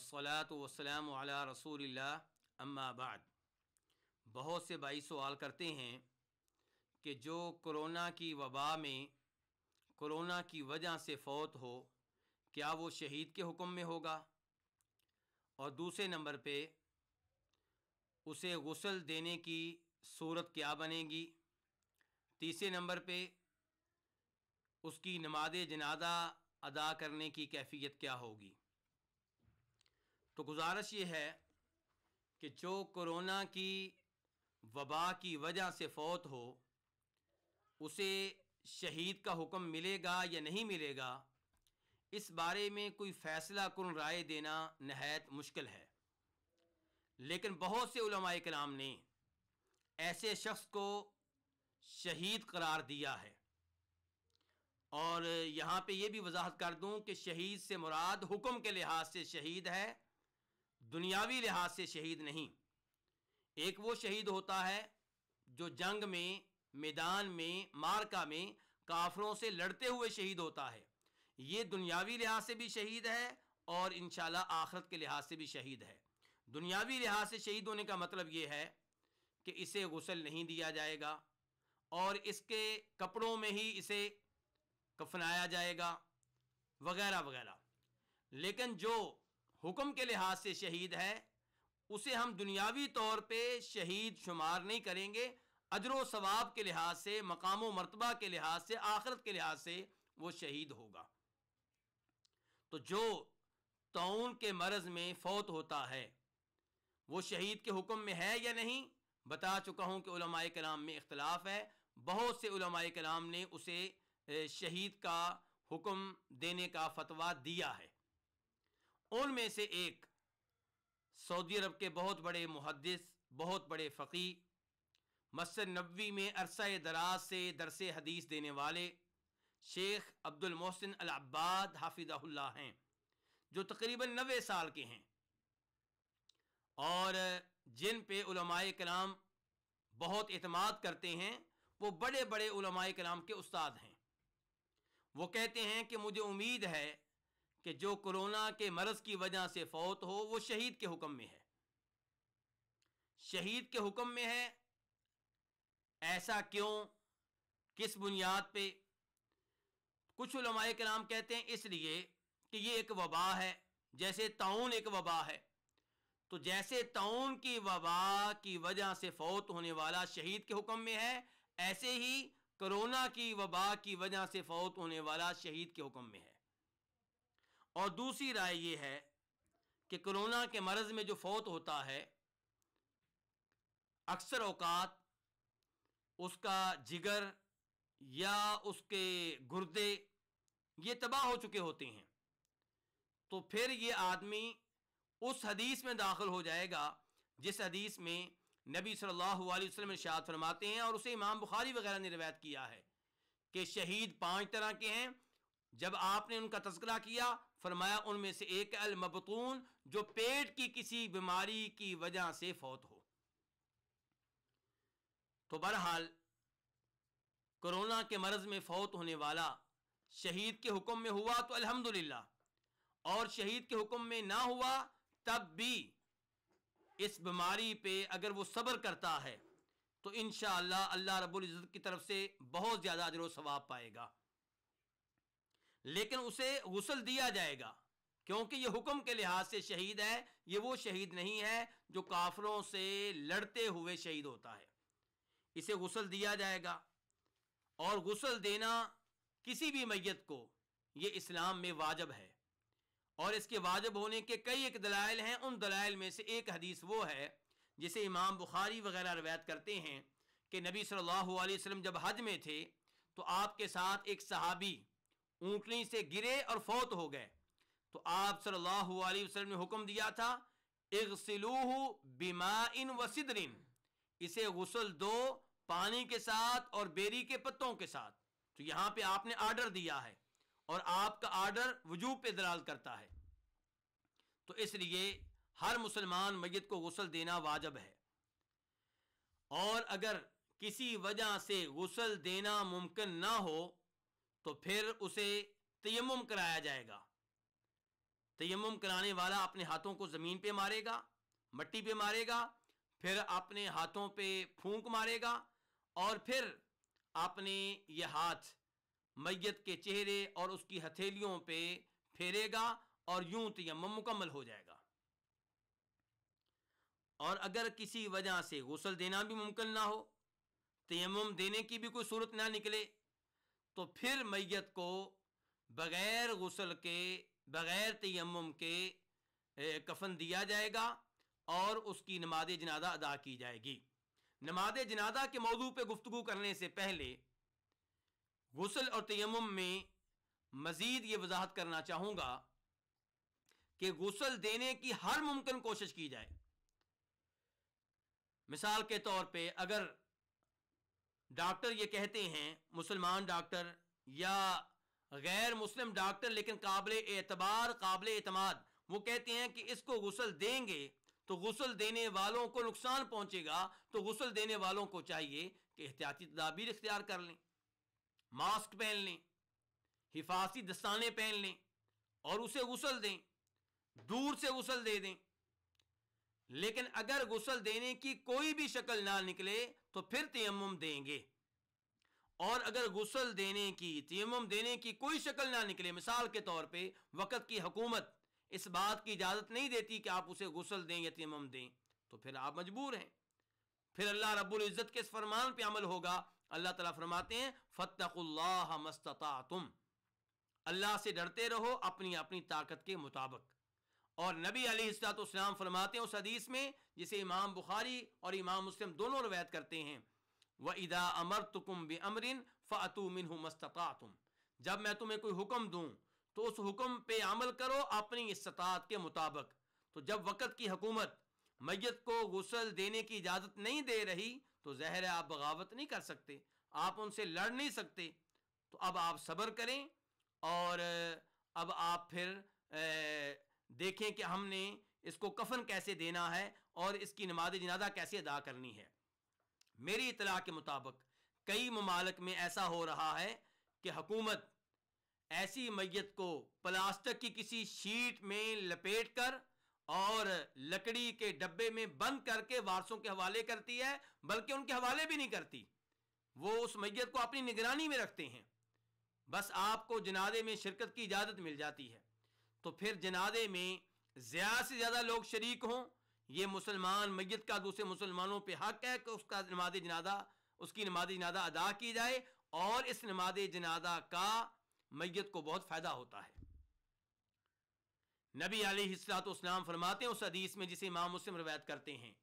वसलात वसलाम अला रसूल अम्माबाद बहुत से भाई सवाल करते हैं कि जो करोना की वबा में करोना की वजह से फ़ौत हो क्या वो शहीद के हुक्म में होगा और दूसरे नंबर पर उसे गसल देने की सूरत क्या बनेगी तीसरे नंबर पर उसकी नमाज जनाजा अदा करने की कैफियत क्या होगी तो गुजारिश ये है कि जो कोरोना की वबा की वजह से फौत हो उसे शहीद का हुक्म मिलेगा या नहीं मिलेगा इस बारे में कोई फ़ैसला कन राय देना नहायत मुश्किल है लेकिन बहुत से उलमा कराम ने ऐसे शख्स को शहीद करार दिया है और यहाँ पे ये भी वजाहत कर दूँ कि शहीद से मुराद हुक्म के लिहाज से शहीद है दुनियावी लिहाज से शहीद नहीं एक वो शहीद होता है जो जंग में मैदान में मार्का में काफरों से लड़ते हुए शहीद होता है ये दुनियावी लिहाज से भी शहीद है और इन आखरत के लिहाज से भी शहीद है दुनियावी लिहाज से शहीद होने का मतलब ये है कि इसे गसल नहीं दिया जाएगा और इसके कपड़ों में ही इसे कफनाया जाएगा वगैरह वगैरह लेकिन जो हुक्म के लिहाज से शहीद है उसे हम दुनियावी तौर पर शहीद शुमार नहीं करेंगे अजर सवाब के लिहाज से मकाम मरतबा के लिहाज से आखरत के लिहाज से वो शहीद होगा तो जो तोन के मर्ज में फौत होता है वो शहीद के हुक्म में है या नहीं बता चुका हूँ कि कलाम में इख्तलाफ है बहुत से कलाम ने उसे शहीद का हुक्म देने का फतवा दिया है उनमें से एक सऊदी अरब के बहुत बड़े मुहदस बहुत बड़े फकीर मस्जिद नबी में अरसा दराज से दरस हदीस देने वाले शेख अब्दुल मोहसिन अल अब्बाद हाफिज़ाहुल्ला हैं जो तकरीबन नबे साल के हैं और जिन पे उलमाए कलाम बहुत अतमाद करते हैं वो बड़े बड़े उलमाए कलाम के उस्ताद हैं वो कहते हैं कि मुझे उम्मीद है कि जो कोरोना के मरज की वजह से फौत हो वो शहीद के हुक्म में है शहीद के हुक्म में है ऐसा क्यों किस बुनियाद पे कुछ उलमाए नाम कहते हैं इसलिए कि ये एक वबा है जैसे ताउन एक वबा है तो जैसे ताउन की वबा की वजह से फौत होने वाला शहीद के हुक्म में है ऐसे ही कोरोना की वबा की वजह से फौत होने वाला शहीद के हुक्म में है और दूसरी राय यह है कि कोरोना के मर्ज़ में जो फौत होता है अक्सर औकात उसका जिगर या उसके गुर्दे ये तबाह हो चुके होते हैं तो फिर ये आदमी उस हदीस में दाखिल हो जाएगा जिस हदीस में नबी सल्लल्लाहु अलैहि वसल्लम इरशाद फरमाते हैं और उसे इमाम बुखारी वगैरह ने रिवायत किया है कि शहीद पांच तरह के हैं जब आपने उनका तस्करा किया फरमाया उनमें से एक अलमबतून जो पेट की किसी बीमारी की वजह से फौत हो तो बहरहाल कोरोना के मर्ज में फौत होने वाला शहीद के हुक्म में हुआ तो अल्हम्दुलिल्लाह और शहीद के हुक्म में ना हुआ तब भी इस बीमारी पे अगर वो सब्र करता है तो इन अल्लाह रब्बुल इज़्ज़त की तरफ से बहुत ज़्यादा अजर सवाब पाएगा लेकिन उसे गसल दिया जाएगा क्योंकि ये हुक्म के लिहाज से शहीद है ये वो शहीद नहीं है जो काफरों से लड़ते हुए शहीद होता है इसे गसल दिया जाएगा और गसल देना किसी भी मैत को ये इस्लाम में वाजब है और इसके वाजब होने के कई एक दलाइल हैं उन दलाइल में से एक हदीस वो है जिसे इमाम बुखारी वगैरह रवायत करते हैं कि नबी सल्लल्लाहु अलैहि वसल्लम जब हज में थे तो आपके साथ एक सहाबी ऊँटनी से गिरे और फौत हो गए तो आप सल्लल्लाहु अलैहि वसल्लम ने हुक्म दिया था इगसिलूह बिमा वसिदरिन इसे गसल दो पानी के साथ और बेरी के पत्तों के साथ तो यहाँ पे आपने आर्डर दिया है और आपका आर्डर वजूब पे दलाल करता है तो इसलिए हर मुसलमान मैत को गुसल देना वाजब है और अगर किसी वजह से गुसल देना मुमकिन ना हो तो फिर उसे तयम कराया जाएगा तयम कराने वाला अपने हाथों को ज़मीन पे मारेगा मट्टी पे मारेगा फिर अपने हाथों पे फूंक मारेगा और फिर अपने ये हाथ मैयत के चेहरे और उसकी हथेलियों पे फेरेगा और यूं तयम मुकम्मल हो जाएगा और अगर किसी वजह से गसल देना भी मुमकिन ना हो तयम देने की भी कोई सूरत ना निकले तो फिर मैत को बग़ैर गसल के बग़ैर तयम के कफन दिया जाएगा और उसकी नमाज जनाजा अदा की जाएगी नमाज जनाजा के मौजू पर गुफ्तु करने से पहले गसल और तयम में मज़ीद ये वजाहत करना चाहूँगा कि गसल देने की हर मुमकिन कोशिश की जाए मिसाल के तौर पर अगर डॉक्टर ये कहते हैं मुसलमान डॉक्टर या गैर मुस्लिम डॉक्टर लेकिन काबिल एतबार काबिल अतमाद वो कहते हैं कि इसको गसल देंगे तो गसल देने वालों को नुकसान पहुंचेगा तो गसल देने वालों को चाहिए कि एहतियाती तदाबीर इख्तियार कर लें मास्क पहन लें हिफाजती दस्ताने पहन लें और उसे गसल दें दूर से गसल दे दें लेकिन अगर गुसल देने की कोई भी शक्ल ना निकले तो फिर तयम देंगे और अगर गुसल देने की तयम देने की कोई शक्ल ना निकले मिसाल के तौर पर वक़्त की हकूमत इस बात की इजाज़त नहीं देती कि आप उसे गुसल दें या तयम दें तो फिर आप मजबूर हैं फिर अल्लाह रब्बुल इज़्ज़त के इस फरमान पर अमल होगा अल्लाह तला फरमाते हैं फ़तकुल्लाह तुम अल्लाह से डरते रहो अपनी अपनी ताकत के मुताबिक और नबी अलीस्ताम फरमाते हैं उस हदीस में जिसे इमाम बुखारी और इमाम मुस्लिम दोनों रवायत करते हैं व इदा अमर तुकुम बे अमरिन फ़ातू मिन मस्तता जब मैं तुम्हें कोई हुक्म दूँ तो उस हुक्म पे अमल करो अपनी इस्तात के मुताबिक तो जब वक़्त की हुकूमत मैत को गुसल देने की इजाज़त नहीं दे रही तो जहर आप बगावत नहीं कर सकते आप उनसे लड़ नहीं सकते तो अब आप सब्र करें और अब आप फिर देखें कि हमने इसको कफन कैसे देना है और इसकी नमाज जनाजा कैसे अदा करनी है मेरी इतला के मुताबिक कई ममालक में ऐसा हो रहा है कि हकूमत ऐसी मैत को प्लास्टिक की किसी शीट में लपेट कर और लकड़ी के डब्बे में बंद करके वारसों के हवाले करती है बल्कि उनके हवाले भी नहीं करती वो उस मैत को अपनी निगरानी में रखते हैं बस आपको जनाजे में शिरकत की इजाज़त मिल जाती है तो फिर जनाजे में ज़्यादा से ज़्यादा लोग शरीक हों ये मुसलमान मैत का दूसरे मुसलमानों पर हक है कि उसका नमाज जनाजा उसकी नमाज जनाजा अदा की जाए और इस नमाज जनाजा का मैत को बहुत फ़ायदा होता है नबी तो आलतम फरमाते हैं उस अदीस में जिसे इमाम मुस्लिम रवायत करते हैं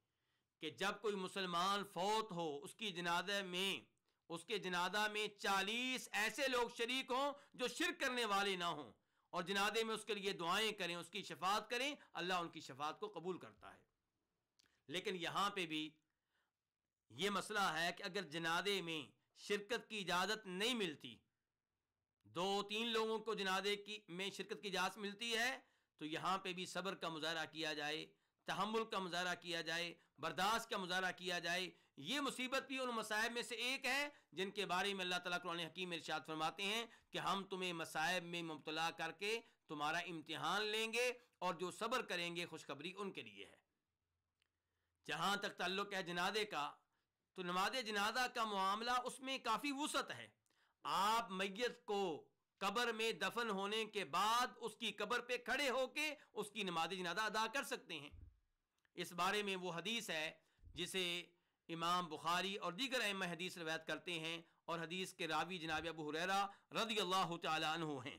कि जब कोई मुसलमान फौत हो उसकी जनाजे में उसके जनादा में चालीस ऐसे लोग शरीक हों जो शिर करने वाले ना हों और जनादे में उसके लिए दुआएं करें उसकी शफात करें अल्लाह उनकी शफात को कबूल करता है लेकिन यहां पर भी यह मसला है कि अगर जनादे में शिरकत की इजाज़त नहीं मिलती दो तीन लोगों को जनादे की में शिरकत की इजाज़त मिलती है तो यहां पर भी सबर का मुजाहरा किया जाए तहमुल का मुजाहरा किया जाए बर्दाश्त का मुजाहरा किया जाए ये मुसीबत भी उन मसायब में से एक है जिनके बारे में अल्लाह ताला कुरान हकीम इरशाद फरमाते हैं कि हम तुम्हें मसायब में मुबतला करके तुम्हारा इम्तिहान लेंगे और जो सबर करेंगे खुशखबरी उनके लिए है जहां तक ताल्लुक़ है जनादे का तो नमाज जनाजा का मामला उसमें काफ़ी वसत है आप मैय को कबर में दफन होने के बाद उसकी कबर पे खड़े होके उसकी नमाज जनाजा अदा कर सकते हैं इस बारे में वो हदीस है जिसे इमाम बुखारी और दीगर अहम हदीस रवायत करते हैं और हदीस के रावी जनाब अबू हुररा रदी अल्लाह तु हैं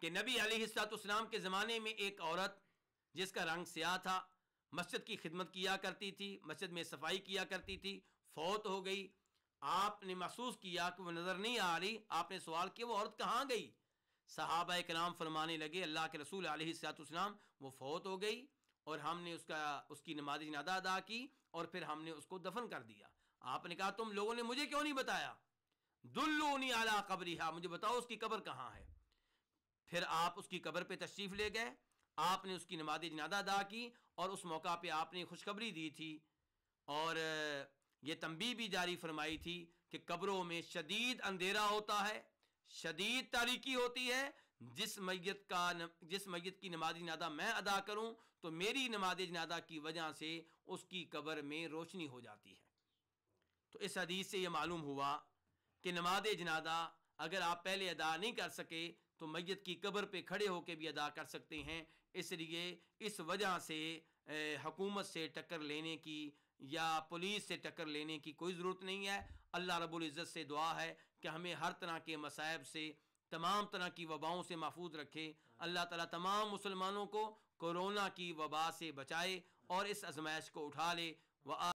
कि नबी अलैहिस्सलाम के ज़माने में एक औरत जिसका रंग स्याह था मस्जिद की खिदमत किया करती थी मस्जिद में सफाई किया करती थी फौत हो गई आपने महसूस किया कि वह नज़र नहीं आ रही आपने सवाल किया वो औरत कहाँ गई सहाबा कलाम फरमाने लगे अल्लाह के रसूल आलम वो फौत हो गई और हमने उसका उसकी नमाज जनादा अदा की और फिर हमने उसको दफन कर दिया आपने कहा तुम लोगों ने मुझे क्यों नहीं बताया दुल्लूनी आला हा मुझे बताओ उसकी कबर कहाँ है फिर आप उसकी कबर पे तशरीफ़ ले गए आपने उसकी नमाज जनादा अदा की और उस मौका पे आपने खुशखबरी दी थी और ये तंबी भी जारी फरमाई थी कि कब्रों में शदीद अंधेरा होता है शदीद तारीकी होती है जिस मैत का न, जिस मैत की नमाज जनादा मैं अदा करूँ तो मेरी नमाज जनादा की वजह से उसकी कबर में रोशनी हो जाती है तो इस हदीस से ये मालूम हुआ कि नमाज जनादा अगर आप पहले अदा नहीं कर सके तो मैत की कब्र पर खड़े होकर भी अदा कर सकते हैं इसलिए इस वजह से हकूमत से टक्कर लेने की या पुलिस से टक्कर लेने की कोई ज़रूरत नहीं है अल्लाह रबुल्ज़त से दुआ है कि हमें हर तरह के मसायब से तमाम तरह की वबाओं से महफूज रखे अल्लाह तला तमाम मुसलमानों को कोरोना की वबा से बचाए और इस आजमाइश को उठा ले व